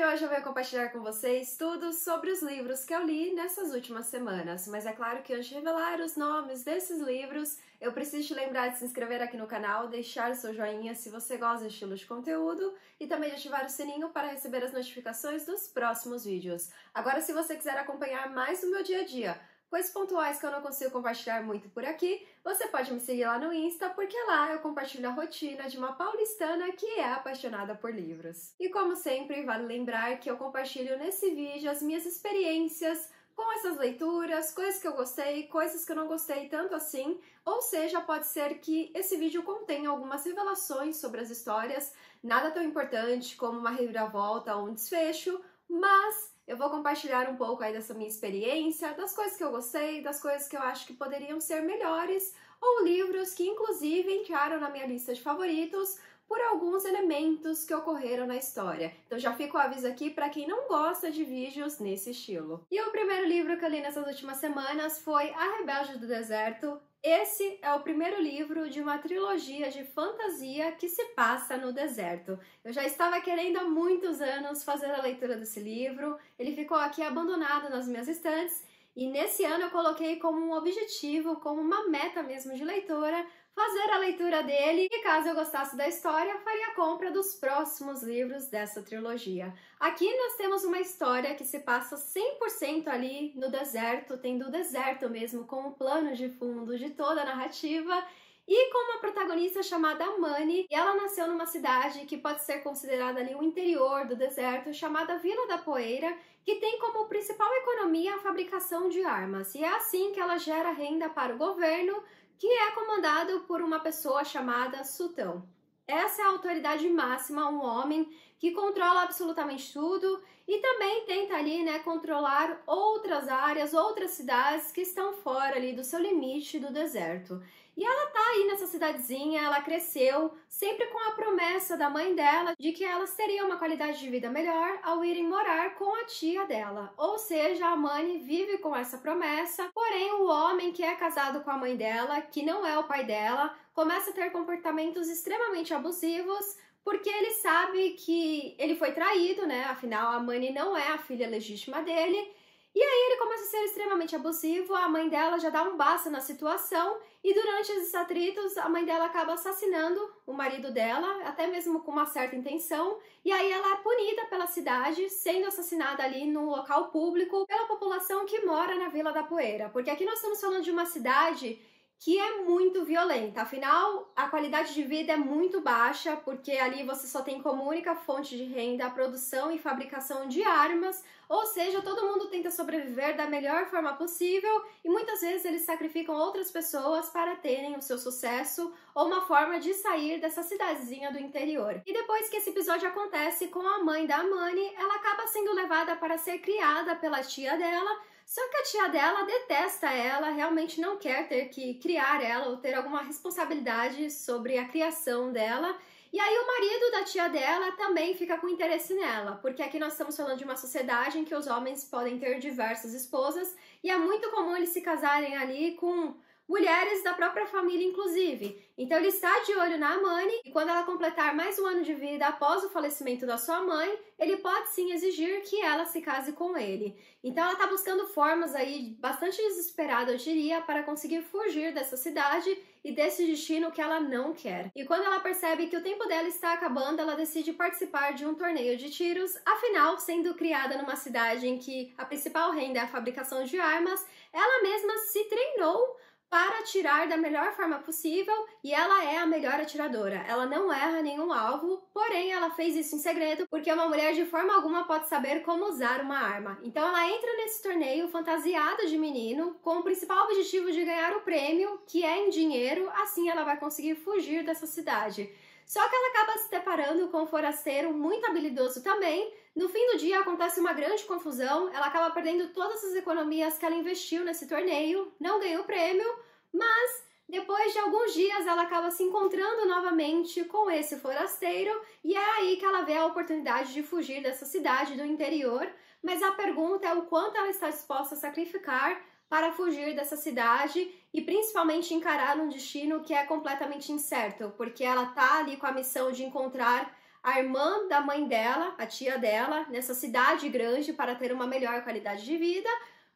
de hoje eu venho compartilhar com vocês tudo sobre os livros que eu li nessas últimas semanas, mas é claro que antes de revelar os nomes desses livros, eu preciso te lembrar de se inscrever aqui no canal, deixar o seu joinha se você gosta desse estilo de conteúdo e também de ativar o sininho para receber as notificações dos próximos vídeos. Agora, se você quiser acompanhar mais do meu dia a dia, Coisas pontuais que eu não consigo compartilhar muito por aqui, você pode me seguir lá no Insta, porque lá eu compartilho a rotina de uma paulistana que é apaixonada por livros. E como sempre, vale lembrar que eu compartilho nesse vídeo as minhas experiências com essas leituras, coisas que eu gostei, coisas que eu não gostei tanto assim, ou seja, pode ser que esse vídeo contenha algumas revelações sobre as histórias, nada tão importante como uma reviravolta ou um desfecho, mas eu vou compartilhar um pouco aí dessa minha experiência, das coisas que eu gostei, das coisas que eu acho que poderiam ser melhores, ou livros que inclusive entraram na minha lista de favoritos por alguns elementos que ocorreram na história. Então já fica o aviso aqui para quem não gosta de vídeos nesse estilo. E o primeiro livro que eu li nessas últimas semanas foi A Rebelde do Deserto, esse é o primeiro livro de uma trilogia de fantasia que se passa no deserto. Eu já estava querendo há muitos anos fazer a leitura desse livro, ele ficou aqui abandonado nas minhas estantes e nesse ano eu coloquei como um objetivo, como uma meta mesmo de leitora, fazer a leitura dele e, caso eu gostasse da história, faria a compra dos próximos livros dessa trilogia. Aqui nós temos uma história que se passa 100% ali no deserto, tendo o deserto mesmo como plano de fundo de toda a narrativa e com uma protagonista chamada Mani. E ela nasceu numa cidade que pode ser considerada ali o interior do deserto, chamada Vila da Poeira, que tem como principal economia a fabricação de armas. E é assim que ela gera renda para o governo, que é comandado por uma pessoa chamada sultão. Essa é a autoridade máxima, um homem que controla absolutamente tudo e também tenta ali, né, controlar outras áreas, outras cidades que estão fora ali do seu limite do deserto. E ela tá aí nessa cidadezinha, ela cresceu, sempre com a promessa da mãe dela de que elas teriam uma qualidade de vida melhor ao irem morar com a tia dela. Ou seja, a Manny vive com essa promessa, porém o homem que é casado com a mãe dela, que não é o pai dela, começa a ter comportamentos extremamente abusivos, porque ele sabe que ele foi traído, né? Afinal, a Manny não é a filha legítima dele. E aí ele começa a ser extremamente abusivo, a mãe dela já dá um basta na situação e durante esses atritos, a mãe dela acaba assassinando o marido dela, até mesmo com uma certa intenção, e aí ela é punida pela cidade, sendo assassinada ali no local público pela população que mora na Vila da Poeira. Porque aqui nós estamos falando de uma cidade que é muito violenta. Afinal, a qualidade de vida é muito baixa, porque ali você só tem como única fonte de renda a produção e fabricação de armas, ou seja, todo mundo tenta sobreviver da melhor forma possível e muitas vezes eles sacrificam outras pessoas para terem o seu sucesso ou uma forma de sair dessa cidadezinha do interior. E depois que esse episódio acontece com a mãe da Amani, ela acaba sendo levada para ser criada pela tia dela, só que a tia dela detesta ela, realmente não quer ter que criar ela ou ter alguma responsabilidade sobre a criação dela. E aí o marido da tia dela também fica com interesse nela, porque aqui nós estamos falando de uma sociedade em que os homens podem ter diversas esposas e é muito comum eles se casarem ali com mulheres da própria família, inclusive. Então ele está de olho na Amani e quando ela completar mais um ano de vida após o falecimento da sua mãe, ele pode sim exigir que ela se case com ele. Então ela está buscando formas aí bastante desesperada, eu diria, para conseguir fugir dessa cidade e desse destino que ela não quer. E quando ela percebe que o tempo dela está acabando, ela decide participar de um torneio de tiros. Afinal, sendo criada numa cidade em que a principal renda é a fabricação de armas, ela mesma se treinou para atirar da melhor forma possível e ela é a melhor atiradora. Ela não erra nenhum alvo, porém ela fez isso em segredo porque uma mulher de forma alguma pode saber como usar uma arma. Então ela entra nesse torneio fantasiada de menino com o principal objetivo de ganhar o prêmio, que é em dinheiro, assim ela vai conseguir fugir dessa cidade. Só que ela acaba se deparando com um forasteiro muito habilidoso também. No fim do dia acontece uma grande confusão, ela acaba perdendo todas as economias que ela investiu nesse torneio, não ganha o prêmio, mas depois de alguns dias ela acaba se encontrando novamente com esse forasteiro e é aí que ela vê a oportunidade de fugir dessa cidade do interior, mas a pergunta é o quanto ela está disposta a sacrificar para fugir dessa cidade e principalmente encarar um destino que é completamente incerto, porque ela tá ali com a missão de encontrar a irmã da mãe dela, a tia dela, nessa cidade grande para ter uma melhor qualidade de vida,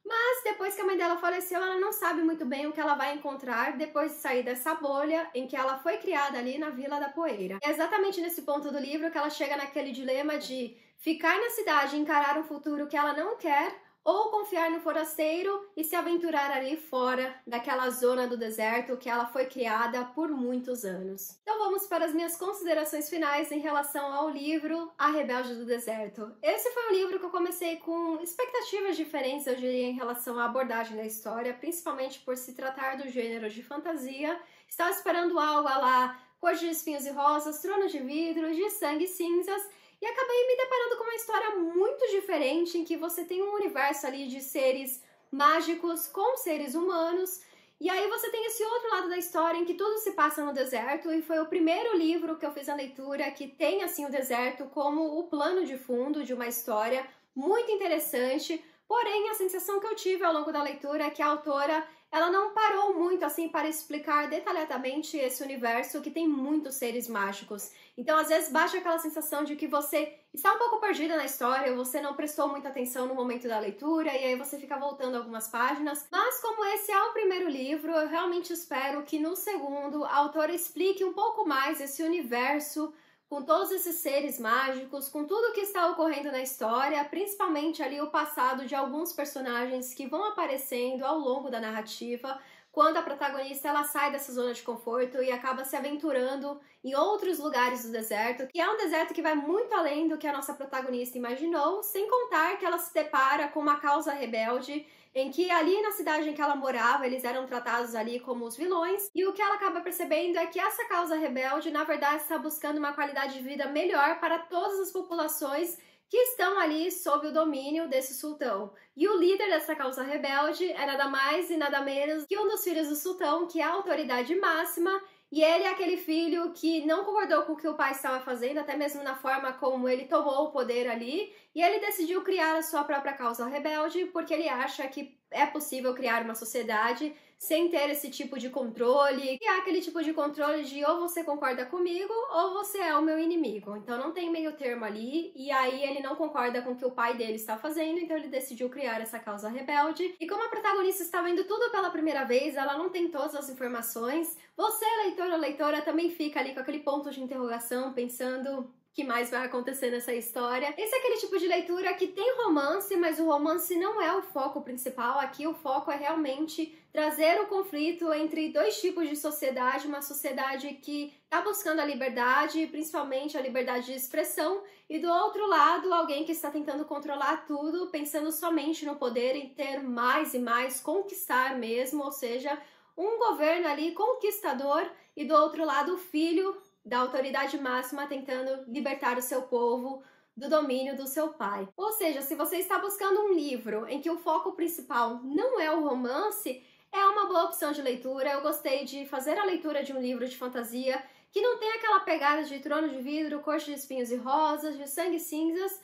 mas depois que a mãe dela faleceu, ela não sabe muito bem o que ela vai encontrar depois de sair dessa bolha em que ela foi criada ali na Vila da Poeira. É exatamente nesse ponto do livro que ela chega naquele dilema de ficar na cidade e encarar um futuro que ela não quer ou confiar no forasteiro e se aventurar ali fora daquela zona do deserto que ela foi criada por muitos anos. Então vamos para as minhas considerações finais em relação ao livro A Rebelde do Deserto. Esse foi um livro que eu comecei com expectativas diferentes, eu diria, em relação à abordagem da história, principalmente por se tratar do gênero de fantasia. Estava esperando algo lá Cor de Espinhos e Rosas, Trono de Vidro, de Sangue e Cinzas, e acabei me deparando com uma história muito diferente em que você tem um universo ali de seres mágicos com seres humanos. E aí você tem esse outro lado da história em que tudo se passa no deserto e foi o primeiro livro que eu fiz a leitura que tem assim o deserto como o plano de fundo de uma história muito interessante. Porém, a sensação que eu tive ao longo da leitura é que a autora ela não parou muito assim para explicar detalhadamente esse universo que tem muitos seres mágicos. Então, às vezes, baixa aquela sensação de que você está um pouco perdida na história, você não prestou muita atenção no momento da leitura, e aí você fica voltando algumas páginas. Mas, como esse é o primeiro livro, eu realmente espero que no segundo a autora explique um pouco mais esse universo com todos esses seres mágicos, com tudo o que está ocorrendo na história, principalmente ali o passado de alguns personagens que vão aparecendo ao longo da narrativa, quando a protagonista ela sai dessa zona de conforto e acaba se aventurando em outros lugares do deserto, que é um deserto que vai muito além do que a nossa protagonista imaginou, sem contar que ela se depara com uma causa rebelde em que ali na cidade em que ela morava, eles eram tratados ali como os vilões, e o que ela acaba percebendo é que essa causa rebelde, na verdade, está buscando uma qualidade de vida melhor para todas as populações que estão ali sob o domínio desse sultão. E o líder dessa causa rebelde é nada mais e nada menos que um dos filhos do sultão, que é a autoridade máxima e ele é aquele filho que não concordou com o que o pai estava fazendo, até mesmo na forma como ele tomou o poder ali, e ele decidiu criar a sua própria causa rebelde, porque ele acha que é possível criar uma sociedade sem ter esse tipo de controle. E há aquele tipo de controle de ou você concorda comigo ou você é o meu inimigo. Então não tem meio termo ali. E aí ele não concorda com o que o pai dele está fazendo, então ele decidiu criar essa causa rebelde. E como a protagonista está vendo tudo pela primeira vez, ela não tem todas as informações. Você, leitor ou leitora, também fica ali com aquele ponto de interrogação, pensando que mais vai acontecer nessa história. Esse é aquele tipo de leitura que tem romance, mas o romance não é o foco principal. Aqui o foco é realmente trazer o um conflito entre dois tipos de sociedade, uma sociedade que está buscando a liberdade, principalmente a liberdade de expressão, e do outro lado, alguém que está tentando controlar tudo, pensando somente no poder e ter mais e mais, conquistar mesmo, ou seja, um governo ali conquistador, e do outro lado, o filho da autoridade máxima tentando libertar o seu povo do domínio do seu pai. Ou seja, se você está buscando um livro em que o foco principal não é o romance, é uma boa opção de leitura. Eu gostei de fazer a leitura de um livro de fantasia que não tem aquela pegada de trono de vidro, corte de espinhos e rosas, de sangue e cinzas,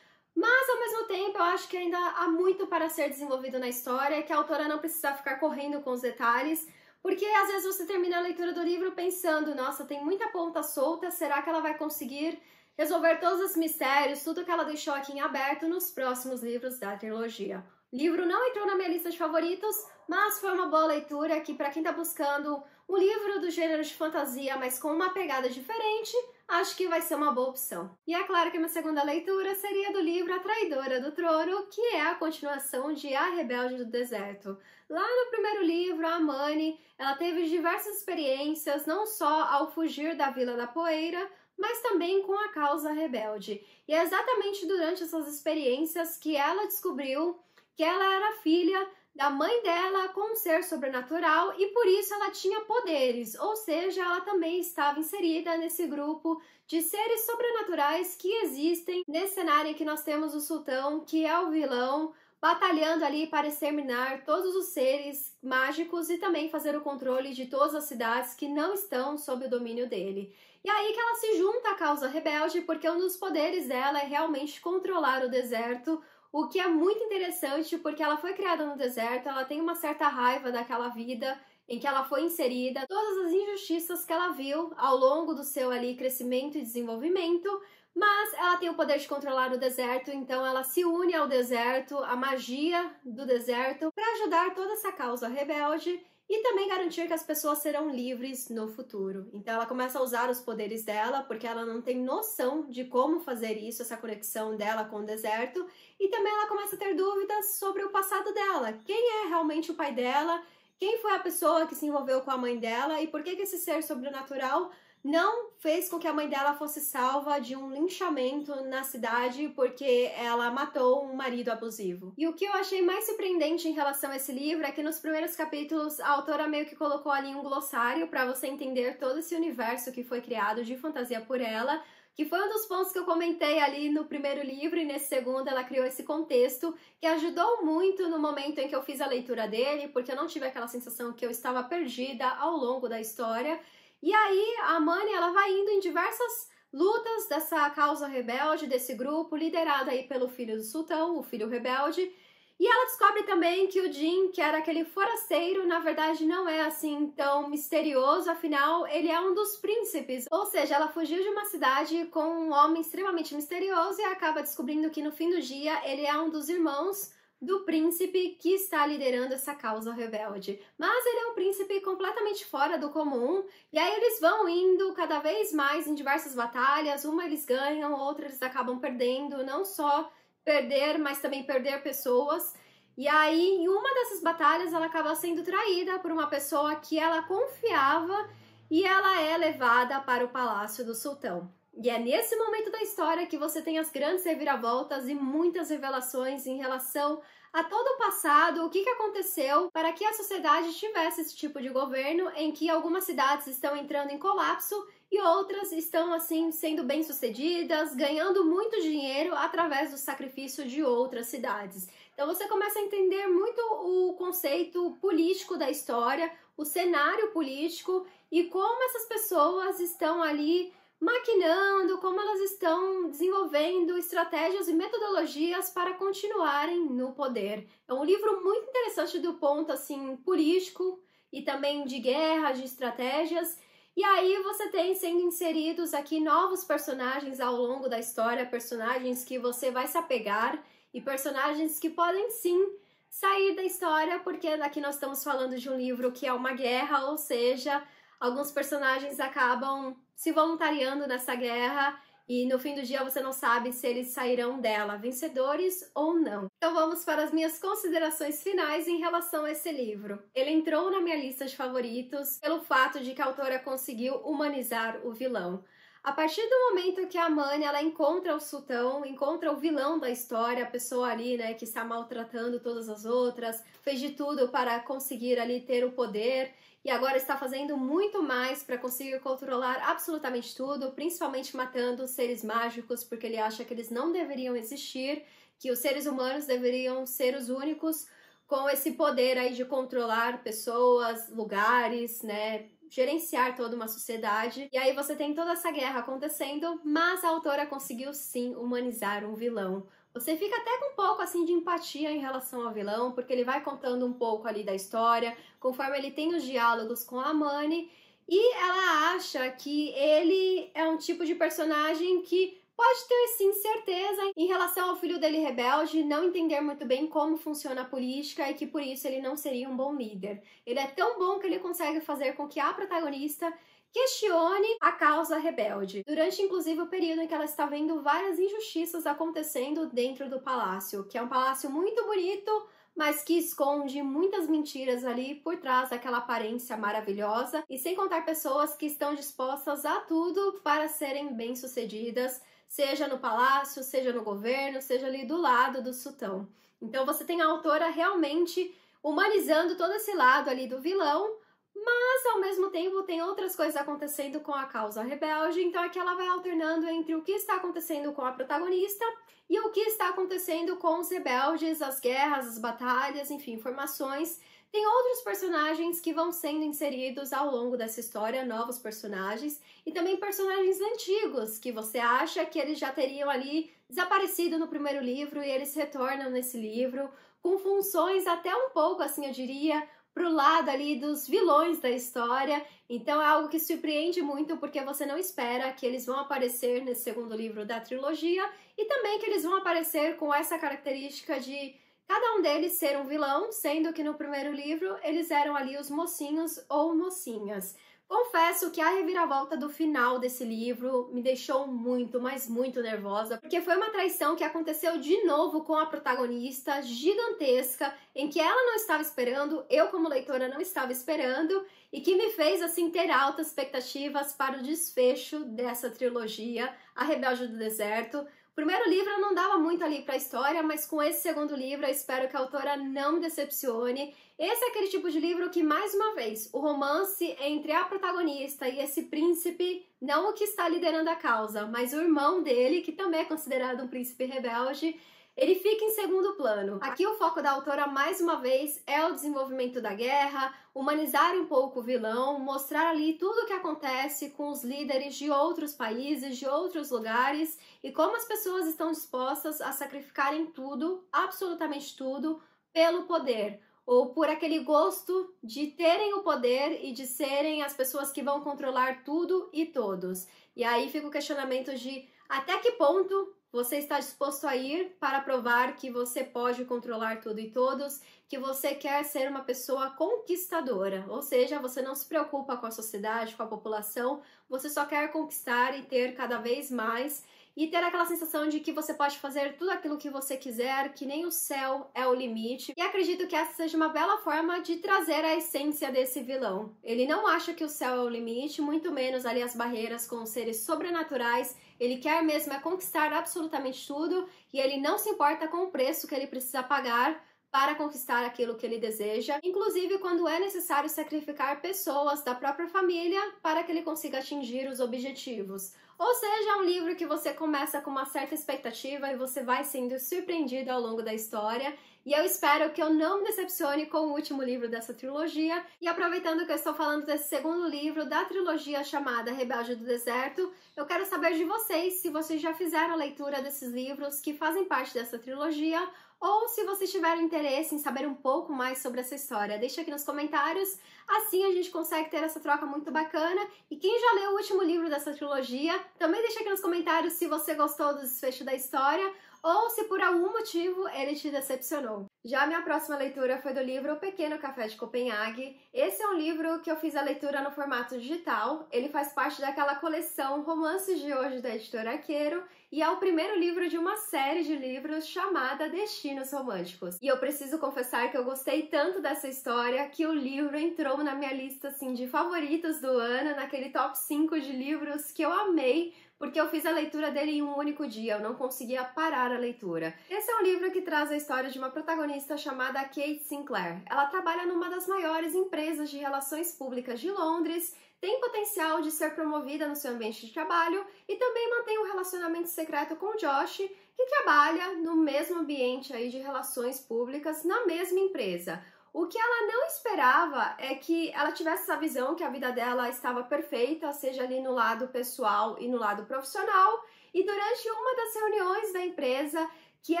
mas ao mesmo tempo eu acho que ainda há muito para ser desenvolvido na história, que a autora não precisa ficar correndo com os detalhes, porque às vezes você termina a leitura do livro pensando, nossa, tem muita ponta solta, será que ela vai conseguir resolver todos os mistérios, tudo que ela deixou aqui em aberto nos próximos livros da trilogia? Livro não entrou na minha lista de favoritos, mas foi uma boa leitura que para quem está buscando um livro do gênero de fantasia, mas com uma pegada diferente, acho que vai ser uma boa opção. E é claro que a minha segunda leitura seria do livro A Traidora do Trono, que é a continuação de A Rebelde do Deserto. Lá no primeiro livro, a Mani, ela teve diversas experiências, não só ao fugir da Vila da Poeira, mas também com a causa rebelde. E é exatamente durante essas experiências que ela descobriu que ela era filha da mãe dela com um ser sobrenatural e por isso ela tinha poderes, ou seja, ela também estava inserida nesse grupo de seres sobrenaturais que existem nesse cenário que nós temos o sultão, que é o vilão, batalhando ali para exterminar todos os seres mágicos e também fazer o controle de todas as cidades que não estão sob o domínio dele. E é aí que ela se junta à causa rebelde, porque um dos poderes dela é realmente controlar o deserto, o que é muito interessante porque ela foi criada no deserto, ela tem uma certa raiva daquela vida em que ela foi inserida, todas as injustiças que ela viu ao longo do seu ali crescimento e desenvolvimento, mas ela tem o poder de controlar o deserto, então ela se une ao deserto, à magia do deserto, para ajudar toda essa causa rebelde e também garantir que as pessoas serão livres no futuro. Então ela começa a usar os poderes dela, porque ela não tem noção de como fazer isso, essa conexão dela com o deserto, e também ela começa a ter dúvidas sobre o passado dela. Quem é realmente o pai dela? Quem foi a pessoa que se envolveu com a mãe dela? E por que, que esse ser sobrenatural não fez com que a mãe dela fosse salva de um linchamento na cidade porque ela matou um marido abusivo. E o que eu achei mais surpreendente em relação a esse livro é que nos primeiros capítulos a autora meio que colocou ali um glossário para você entender todo esse universo que foi criado de fantasia por ela que foi um dos pontos que eu comentei ali no primeiro livro e nesse segundo ela criou esse contexto que ajudou muito no momento em que eu fiz a leitura dele, porque eu não tive aquela sensação que eu estava perdida ao longo da história e aí a Mani ela vai indo em diversas lutas dessa causa rebelde, desse grupo, liderada aí pelo filho do sultão, o filho rebelde. E ela descobre também que o Jim, que era aquele forasteiro, na verdade não é assim tão misterioso, afinal ele é um dos príncipes. Ou seja, ela fugiu de uma cidade com um homem extremamente misterioso e acaba descobrindo que no fim do dia ele é um dos irmãos do príncipe que está liderando essa causa rebelde. Mas ele é um príncipe completamente fora do comum, e aí eles vão indo cada vez mais em diversas batalhas, uma eles ganham, outra eles acabam perdendo, não só perder, mas também perder pessoas. E aí, em uma dessas batalhas, ela acaba sendo traída por uma pessoa que ela confiava e ela é levada para o palácio do sultão. E é nesse momento da história que você tem as grandes reviravoltas e muitas revelações em relação a todo o passado, o que, que aconteceu para que a sociedade tivesse esse tipo de governo em que algumas cidades estão entrando em colapso e outras estão assim sendo bem-sucedidas, ganhando muito dinheiro através do sacrifício de outras cidades. Então você começa a entender muito o conceito político da história, o cenário político e como essas pessoas estão ali maquinando como elas estão desenvolvendo estratégias e metodologias para continuarem no poder. É um livro muito interessante do ponto assim político e também de guerra, de estratégias. E aí você tem sendo inseridos aqui novos personagens ao longo da história, personagens que você vai se apegar e personagens que podem sim sair da história, porque aqui nós estamos falando de um livro que é uma guerra, ou seja, alguns personagens acabam se voluntariando nessa guerra e no fim do dia você não sabe se eles sairão dela vencedores ou não. Então vamos para as minhas considerações finais em relação a esse livro. Ele entrou na minha lista de favoritos pelo fato de que a autora conseguiu humanizar o vilão. A partir do momento que a Mani ela encontra o sultão, encontra o vilão da história, a pessoa ali, né, que está maltratando todas as outras, fez de tudo para conseguir ali ter o poder e agora está fazendo muito mais para conseguir controlar absolutamente tudo, principalmente matando os seres mágicos, porque ele acha que eles não deveriam existir, que os seres humanos deveriam ser os únicos com esse poder aí de controlar pessoas, lugares, né, gerenciar toda uma sociedade. E aí você tem toda essa guerra acontecendo, mas a autora conseguiu sim humanizar um vilão você fica até com um pouco assim de empatia em relação ao vilão, porque ele vai contando um pouco ali da história, conforme ele tem os diálogos com a Mani, e ela acha que ele é um tipo de personagem que pode ter sim certeza em relação ao filho dele rebelde não entender muito bem como funciona a política e que por isso ele não seria um bom líder. Ele é tão bom que ele consegue fazer com que a protagonista questione a causa rebelde, durante inclusive o período em que ela está vendo várias injustiças acontecendo dentro do palácio, que é um palácio muito bonito, mas que esconde muitas mentiras ali por trás daquela aparência maravilhosa, e sem contar pessoas que estão dispostas a tudo para serem bem-sucedidas, seja no palácio, seja no governo, seja ali do lado do sultão. Então você tem a autora realmente humanizando todo esse lado ali do vilão mas, ao mesmo tempo, tem outras coisas acontecendo com a causa rebelde, então aqui ela vai alternando entre o que está acontecendo com a protagonista e o que está acontecendo com os rebeldes, as guerras, as batalhas, enfim, informações. Tem outros personagens que vão sendo inseridos ao longo dessa história, novos personagens, e também personagens antigos que você acha que eles já teriam ali desaparecido no primeiro livro e eles retornam nesse livro com funções até um pouco, assim, eu diria, pro lado ali dos vilões da história. Então é algo que surpreende muito porque você não espera que eles vão aparecer nesse segundo livro da trilogia e também que eles vão aparecer com essa característica de cada um deles ser um vilão, sendo que no primeiro livro eles eram ali os mocinhos ou mocinhas. Confesso que a reviravolta do final desse livro me deixou muito, mas muito nervosa, porque foi uma traição que aconteceu de novo com a protagonista, gigantesca, em que ela não estava esperando, eu como leitora não estava esperando, e que me fez assim ter altas expectativas para o desfecho dessa trilogia, A Rebelde do Deserto, primeiro livro eu não dava muito ali para a história, mas com esse segundo livro eu espero que a autora não me decepcione. Esse é aquele tipo de livro que, mais uma vez, o romance entre a protagonista e esse príncipe, não o que está liderando a causa, mas o irmão dele, que também é considerado um príncipe rebelde, ele fica em segundo plano. Aqui o foco da autora, mais uma vez, é o desenvolvimento da guerra, humanizar um pouco o vilão, mostrar ali tudo o que acontece com os líderes de outros países, de outros lugares e como as pessoas estão dispostas a sacrificarem tudo, absolutamente tudo, pelo poder ou por aquele gosto de terem o poder e de serem as pessoas que vão controlar tudo e todos. E aí fica o questionamento de até que ponto você está disposto a ir para provar que você pode controlar tudo e todos, que você quer ser uma pessoa conquistadora, ou seja, você não se preocupa com a sociedade, com a população, você só quer conquistar e ter cada vez mais e ter aquela sensação de que você pode fazer tudo aquilo que você quiser, que nem o céu é o limite. E acredito que essa seja uma bela forma de trazer a essência desse vilão. Ele não acha que o céu é o limite, muito menos ali as barreiras com os seres sobrenaturais ele quer mesmo é conquistar absolutamente tudo e ele não se importa com o preço que ele precisa pagar para conquistar aquilo que ele deseja, inclusive quando é necessário sacrificar pessoas da própria família para que ele consiga atingir os objetivos. Ou seja, é um livro que você começa com uma certa expectativa e você vai sendo surpreendido ao longo da história. E eu espero que eu não me decepcione com o último livro dessa trilogia. E aproveitando que eu estou falando desse segundo livro da trilogia chamada Rebelde do Deserto, eu quero saber de vocês se vocês já fizeram a leitura desses livros que fazem parte dessa trilogia ou se vocês tiverem interesse em saber um pouco mais sobre essa história, deixa aqui nos comentários. Assim a gente consegue ter essa troca muito bacana. E quem já leu o último livro dessa trilogia, também deixa aqui nos comentários se você gostou do desfecho da história ou se por algum motivo ele te decepcionou. Já minha próxima leitura foi do livro O Pequeno Café de Copenhague. Esse é um livro que eu fiz a leitura no formato digital. Ele faz parte daquela coleção Romances de Hoje da editora Arqueiro e é o primeiro livro de uma série de livros chamada Destinos Românticos. E eu preciso confessar que eu gostei tanto dessa história que o livro entrou na minha lista assim de favoritos do ano, naquele top 5 de livros que eu amei porque eu fiz a leitura dele em um único dia, eu não conseguia parar a leitura. Esse é um livro que traz a história de uma protagonista chamada Kate Sinclair. Ela trabalha numa das maiores empresas de relações públicas de Londres tem potencial de ser promovida no seu ambiente de trabalho e também mantém um relacionamento secreto com Josh, que trabalha no mesmo ambiente aí de relações públicas na mesma empresa. O que ela não esperava é que ela tivesse essa visão que a vida dela estava perfeita, seja ali no lado pessoal e no lado profissional. E durante uma das reuniões da empresa, que é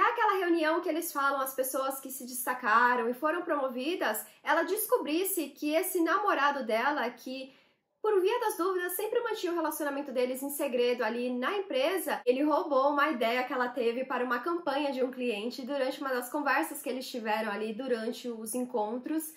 aquela reunião que eles falam as pessoas que se destacaram e foram promovidas, ela descobrisse que esse namorado dela, que por via das dúvidas, sempre mantinha o relacionamento deles em segredo ali na empresa. Ele roubou uma ideia que ela teve para uma campanha de um cliente durante uma das conversas que eles tiveram ali durante os encontros.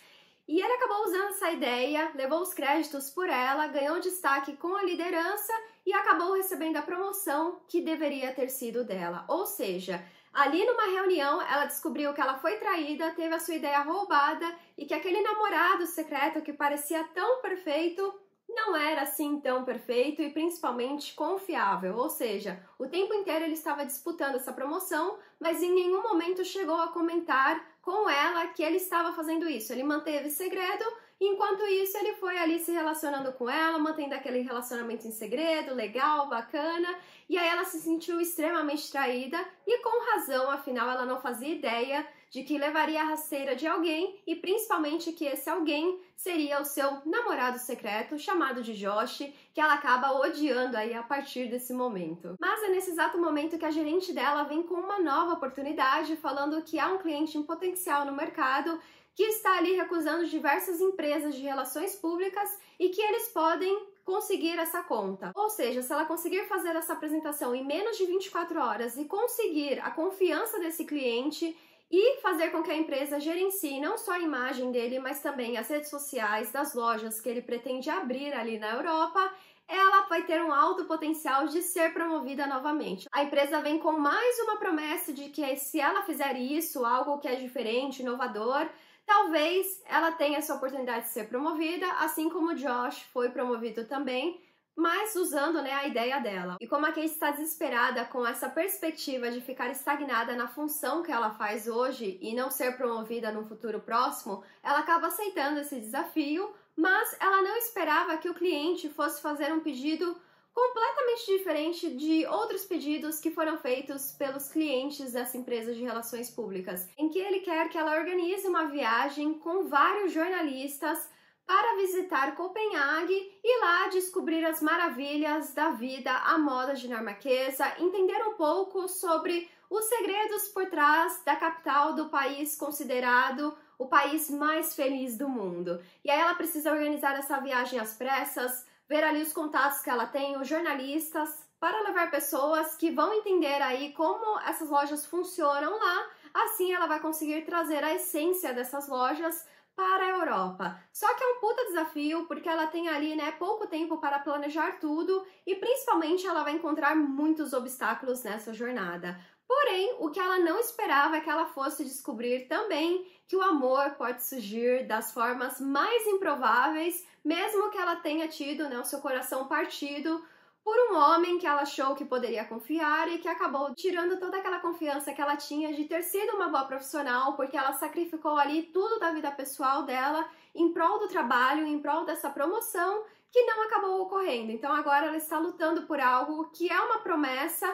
E ele acabou usando essa ideia, levou os créditos por ela, ganhou destaque com a liderança e acabou recebendo a promoção que deveria ter sido dela. Ou seja, ali numa reunião ela descobriu que ela foi traída, teve a sua ideia roubada e que aquele namorado secreto que parecia tão perfeito não era assim tão perfeito e principalmente confiável, ou seja, o tempo inteiro ele estava disputando essa promoção, mas em nenhum momento chegou a comentar com ela que ele estava fazendo isso. Ele manteve segredo, enquanto isso ele foi ali se relacionando com ela, mantendo aquele relacionamento em segredo, legal, bacana, e aí ela se sentiu extremamente traída e com razão, afinal ela não fazia ideia de que levaria a rasteira de alguém e principalmente que esse alguém seria o seu namorado secreto, chamado de Josh, que ela acaba odiando aí a partir desse momento. Mas é nesse exato momento que a gerente dela vem com uma nova oportunidade, falando que há um cliente em potencial no mercado que está ali recusando diversas empresas de relações públicas e que eles podem conseguir essa conta. Ou seja, se ela conseguir fazer essa apresentação em menos de 24 horas e conseguir a confiança desse cliente, e fazer com que a empresa gerencie não só a imagem dele, mas também as redes sociais das lojas que ele pretende abrir ali na Europa ela vai ter um alto potencial de ser promovida novamente. A empresa vem com mais uma promessa de que se ela fizer isso, algo que é diferente, inovador, talvez ela tenha essa oportunidade de ser promovida, assim como o Josh foi promovido também mas usando né, a ideia dela. E como a Kate está desesperada com essa perspectiva de ficar estagnada na função que ela faz hoje e não ser promovida num futuro próximo, ela acaba aceitando esse desafio, mas ela não esperava que o cliente fosse fazer um pedido completamente diferente de outros pedidos que foram feitos pelos clientes dessa empresa de relações públicas, em que ele quer que ela organize uma viagem com vários jornalistas para visitar Copenhague e lá descobrir as maravilhas da vida à moda dinamarquesa, entender um pouco sobre os segredos por trás da capital do país considerado o país mais feliz do mundo. E aí ela precisa organizar essa viagem às pressas, ver ali os contatos que ela tem, os jornalistas, para levar pessoas que vão entender aí como essas lojas funcionam lá. Assim ela vai conseguir trazer a essência dessas lojas para a Europa. Só que é um puta desafio, porque ela tem ali, né, pouco tempo para planejar tudo e principalmente ela vai encontrar muitos obstáculos nessa jornada. Porém, o que ela não esperava é que ela fosse descobrir também que o amor pode surgir das formas mais improváveis, mesmo que ela tenha tido né, o seu coração partido por um homem que ela achou que poderia confiar e que acabou tirando toda aquela confiança que ela tinha de ter sido uma boa profissional, porque ela sacrificou ali tudo da vida pessoal dela em prol do trabalho, em prol dessa promoção que não acabou ocorrendo. Então agora ela está lutando por algo que é uma promessa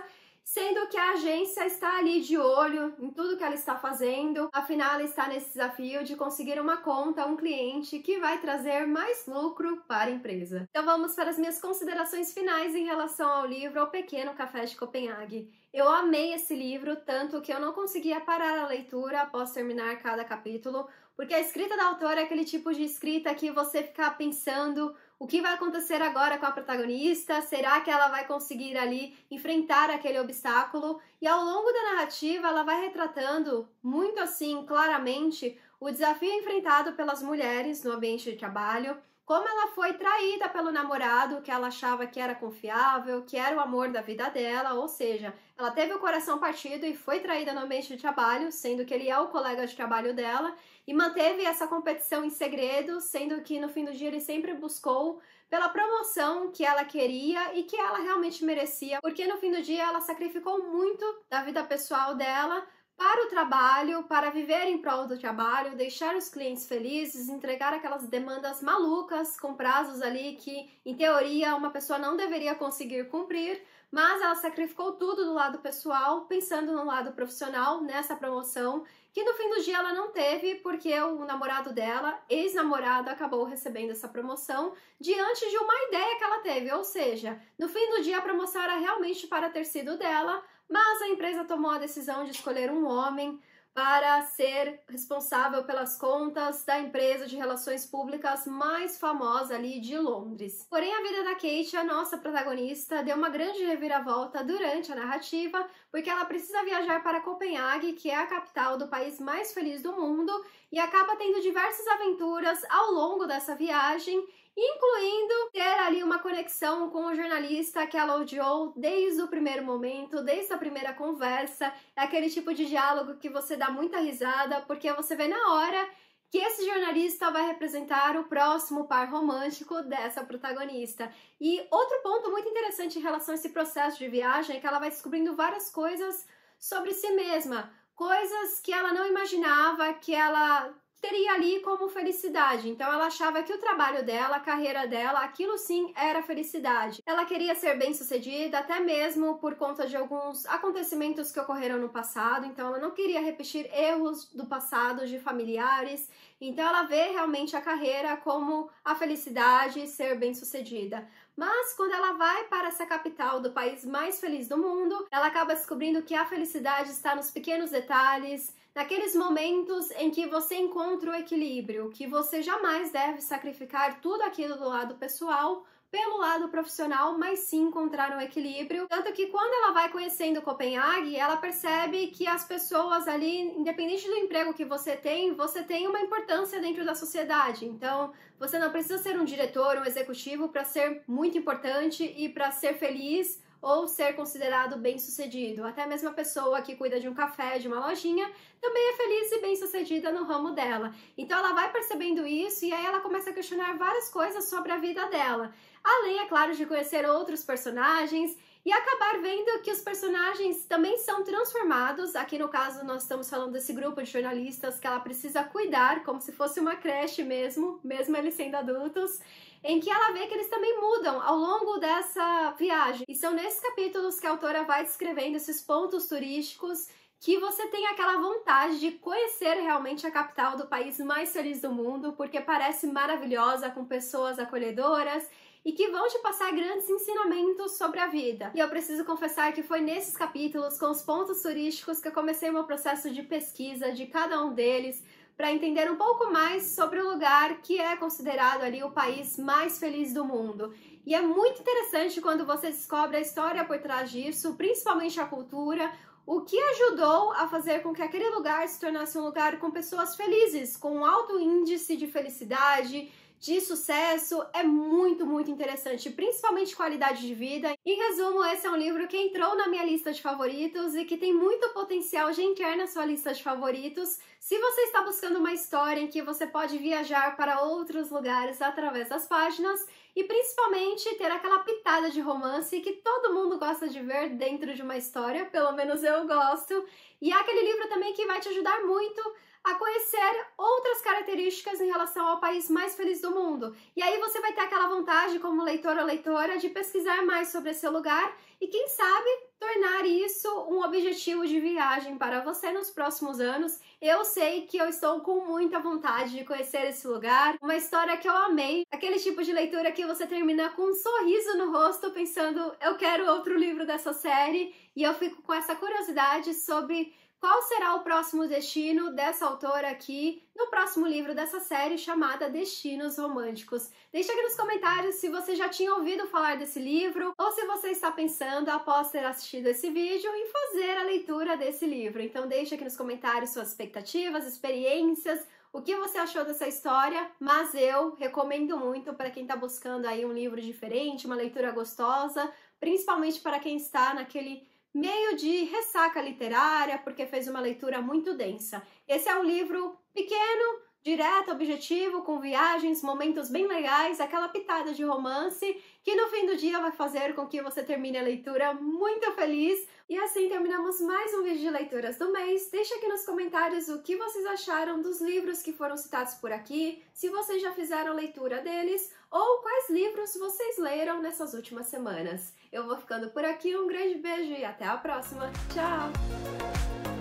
sendo que a agência está ali de olho em tudo que ela está fazendo, afinal ela está nesse desafio de conseguir uma conta, um cliente que vai trazer mais lucro para a empresa. Então vamos para as minhas considerações finais em relação ao livro O Pequeno Café de Copenhague. Eu amei esse livro, tanto que eu não conseguia parar a leitura após terminar cada capítulo, porque a escrita da autora é aquele tipo de escrita que você fica pensando o que vai acontecer agora com a protagonista? Será que ela vai conseguir ali enfrentar aquele obstáculo? E ao longo da narrativa, ela vai retratando muito assim, claramente, o desafio enfrentado pelas mulheres no ambiente de trabalho, como ela foi traída pelo namorado que ela achava que era confiável, que era o amor da vida dela, ou seja, ela teve o coração partido e foi traída no ambiente de trabalho, sendo que ele é o colega de trabalho dela, e manteve essa competição em segredo, sendo que no fim do dia ele sempre buscou pela promoção que ela queria e que ela realmente merecia, porque no fim do dia ela sacrificou muito da vida pessoal dela para o trabalho, para viver em prol do trabalho, deixar os clientes felizes, entregar aquelas demandas malucas com prazos ali que, em teoria, uma pessoa não deveria conseguir cumprir, mas ela sacrificou tudo do lado pessoal, pensando no lado profissional, nessa promoção, que no fim do dia ela não teve, porque o namorado dela, ex-namorado, acabou recebendo essa promoção diante de uma ideia que ela teve. Ou seja, no fim do dia a promoção era realmente para ter sido dela, mas a empresa tomou a decisão de escolher um homem para ser responsável pelas contas da empresa de relações públicas mais famosa ali de Londres. Porém, a vida da Kate, a nossa protagonista, deu uma grande reviravolta durante a narrativa, porque ela precisa viajar para Copenhague, que é a capital do país mais feliz do mundo, e acaba tendo diversas aventuras ao longo dessa viagem incluindo ter ali uma conexão com o jornalista que ela odiou desde o primeiro momento, desde a primeira conversa, é aquele tipo de diálogo que você dá muita risada, porque você vê na hora que esse jornalista vai representar o próximo par romântico dessa protagonista. E outro ponto muito interessante em relação a esse processo de viagem é que ela vai descobrindo várias coisas sobre si mesma, coisas que ela não imaginava que ela teria ali como felicidade. Então ela achava que o trabalho dela, a carreira dela, aquilo sim era felicidade. Ela queria ser bem-sucedida até mesmo por conta de alguns acontecimentos que ocorreram no passado, então ela não queria repetir erros do passado de familiares. Então ela vê realmente a carreira como a felicidade, ser bem-sucedida. Mas quando ela vai para essa capital do país mais feliz do mundo, ela acaba descobrindo que a felicidade está nos pequenos detalhes, naqueles momentos em que você encontra o equilíbrio, que você jamais deve sacrificar tudo aquilo do lado pessoal pelo lado profissional, mas sim encontrar um equilíbrio. Tanto que quando ela vai conhecendo Copenhague, ela percebe que as pessoas ali, independente do emprego que você tem, você tem uma importância dentro da sociedade. Então, você não precisa ser um diretor, um executivo para ser muito importante e para ser feliz ou ser considerado bem-sucedido. Até mesmo a pessoa que cuida de um café, de uma lojinha, também é feliz e bem-sucedida no ramo dela. Então ela vai percebendo isso e aí ela começa a questionar várias coisas sobre a vida dela. Além, é claro, de conhecer outros personagens e acabar vendo que os personagens também são transformados. Aqui no caso, nós estamos falando desse grupo de jornalistas que ela precisa cuidar, como se fosse uma creche mesmo, mesmo eles sendo adultos, em que ela vê que eles também mudam ao longo dessa viagem. E são nesses capítulos que a autora vai descrevendo esses pontos turísticos que você tem aquela vontade de conhecer realmente a capital do país mais feliz do mundo, porque parece maravilhosa, com pessoas acolhedoras e que vão te passar grandes ensinamentos sobre a vida. E eu preciso confessar que foi nesses capítulos, com os pontos turísticos, que eu comecei o meu processo de pesquisa de cada um deles para entender um pouco mais sobre o lugar que é considerado ali o país mais feliz do mundo. E é muito interessante quando você descobre a história por trás disso, principalmente a cultura, o que ajudou a fazer com que aquele lugar se tornasse um lugar com pessoas felizes, com um alto índice de felicidade, de sucesso, é muito, muito interessante, principalmente qualidade de vida. Em resumo, esse é um livro que entrou na minha lista de favoritos e que tem muito potencial de entrar na sua lista de favoritos. Se você está buscando uma história em que você pode viajar para outros lugares através das páginas e principalmente ter aquela pitada de romance que todo mundo gosta de ver dentro de uma história, pelo menos eu gosto, e é aquele livro também que vai te ajudar muito a conhecer outras características em relação ao país mais feliz do mundo. E aí você vai ter aquela vontade, como leitor ou leitora, de pesquisar mais sobre esse lugar e, quem sabe, tornar isso um objetivo de viagem para você nos próximos anos. Eu sei que eu estou com muita vontade de conhecer esse lugar, uma história que eu amei, aquele tipo de leitura que você termina com um sorriso no rosto, pensando, eu quero outro livro dessa série, e eu fico com essa curiosidade sobre qual será o próximo destino dessa autora aqui no próximo livro dessa série chamada Destinos Românticos? Deixa aqui nos comentários se você já tinha ouvido falar desse livro ou se você está pensando após ter assistido esse vídeo em fazer a leitura desse livro. Então deixa aqui nos comentários suas expectativas, experiências, o que você achou dessa história, mas eu recomendo muito para quem está buscando aí um livro diferente, uma leitura gostosa, principalmente para quem está naquele meio de ressaca literária porque fez uma leitura muito densa. Esse é um livro pequeno, direto, objetivo, com viagens, momentos bem legais, aquela pitada de romance que no fim do dia vai fazer com que você termine a leitura muito feliz. E assim terminamos mais um vídeo de leituras do mês. Deixa aqui nos comentários o que vocês acharam dos livros que foram citados por aqui, se vocês já fizeram leitura deles ou quais livros vocês leram nessas últimas semanas. Eu vou ficando por aqui, um grande beijo e até a próxima. Tchau!